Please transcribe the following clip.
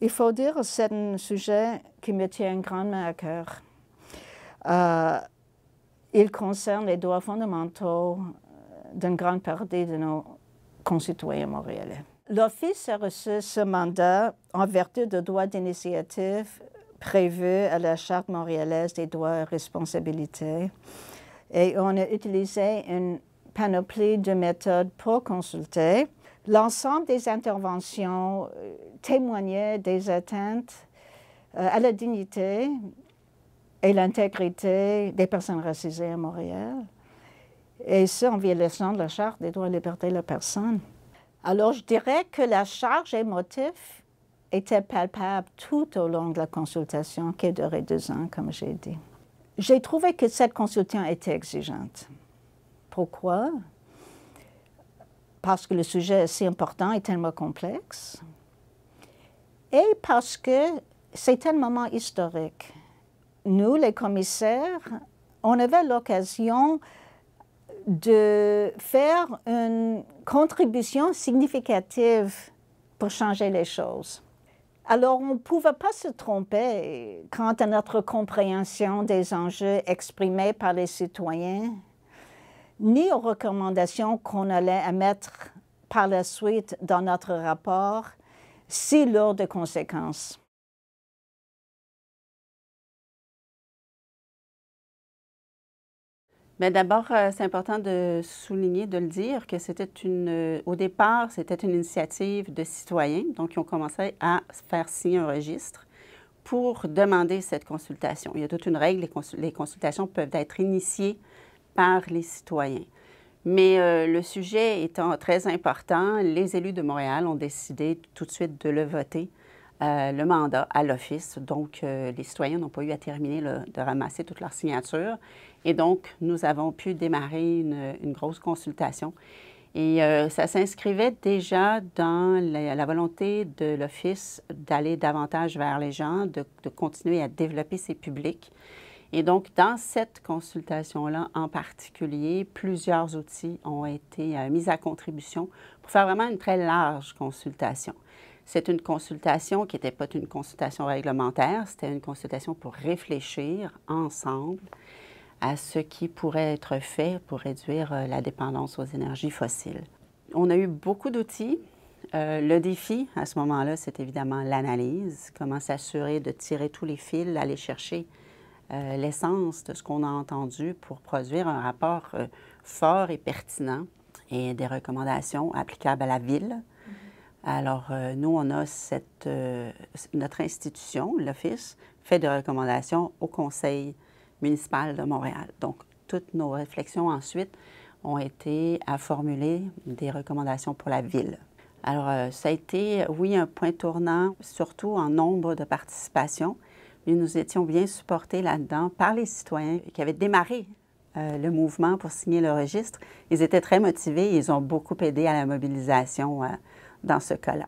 Il faut dire que c'est un sujet qui me tient grandement à cœur. Euh, il concerne les droits fondamentaux euh, d'une grande partie de nos concitoyens montréalais. L'Office a reçu ce mandat en vertu de droits d'initiative prévus à la Charte montréalaise des droits et responsabilités. Et on a utilisé une panoplie de méthodes pour consulter L'ensemble des interventions euh, témoignaient des atteintes euh, à la dignité et l'intégrité des personnes racisées à Montréal, et ce, en violation de la Charte des droits et libertés de la personne. Alors, je dirais que la charge émotive était palpable tout au long de la consultation, qui a duré deux ans, comme j'ai dit. J'ai trouvé que cette consultation était exigeante. Pourquoi? parce que le sujet est si important et tellement complexe, et parce que c'est un moment historique. Nous, les commissaires, on avait l'occasion de faire une contribution significative pour changer les choses. Alors, on ne pouvait pas se tromper quant à notre compréhension des enjeux exprimés par les citoyens ni aux recommandations qu'on allait émettre par la suite dans notre rapport, si lourdes de conséquences. Mais d'abord, euh, c'est important de souligner, de le dire, que c'était une, euh, au départ, c'était une initiative de citoyens, donc ils ont commencé à faire signer un registre pour demander cette consultation. Il y a toute une règle, les, consultations peuvent être initiées par les citoyens. Mais euh, le sujet étant très important, les élus de Montréal ont décidé tout de suite de le voter, euh, le mandat à l'Office. Donc, euh, les citoyens n'ont pas eu à terminer de ramasser toutes leurs signatures. Et donc, nous avons pu démarrer une, grosse consultation. Et ça s'inscrivait déjà dans la, volonté de l'Office d'aller davantage vers les gens, de, de continuer à développer ses publics. Et donc, dans cette consultation-là en particulier, plusieurs outils ont été euh, mis à contribution pour faire vraiment une très large consultation. C'est une consultation qui n'était pas une consultation réglementaire, c'était une consultation pour réfléchir ensemble à ce qui pourrait être fait pour réduire euh, la dépendance aux énergies fossiles. On a eu beaucoup d'outils. Euh, le défi à ce moment-là, c'est évidemment l'analyse, comment s'assurer de tirer tous les fils, aller chercher euh, l'essence de ce qu'on a entendu pour produire un rapport euh, fort et pertinent et des recommandations applicables à la ville. Mm-hmm. Alors, euh, nous, on a cette, notre institution, l'Office, fait des recommandations au Conseil municipal de Montréal. Donc, toutes nos réflexions ensuite ont été à formuler des recommandations pour la ville. Alors, ça a été, oui, un point tournant, surtout en nombre de participations, nous étions bien supportés là-dedans par les citoyens qui avaient démarré euh, le mouvement pour signer le registre. Ils étaient très motivés et ils ont beaucoup aidé à la mobilisation euh, dans ce cas-là.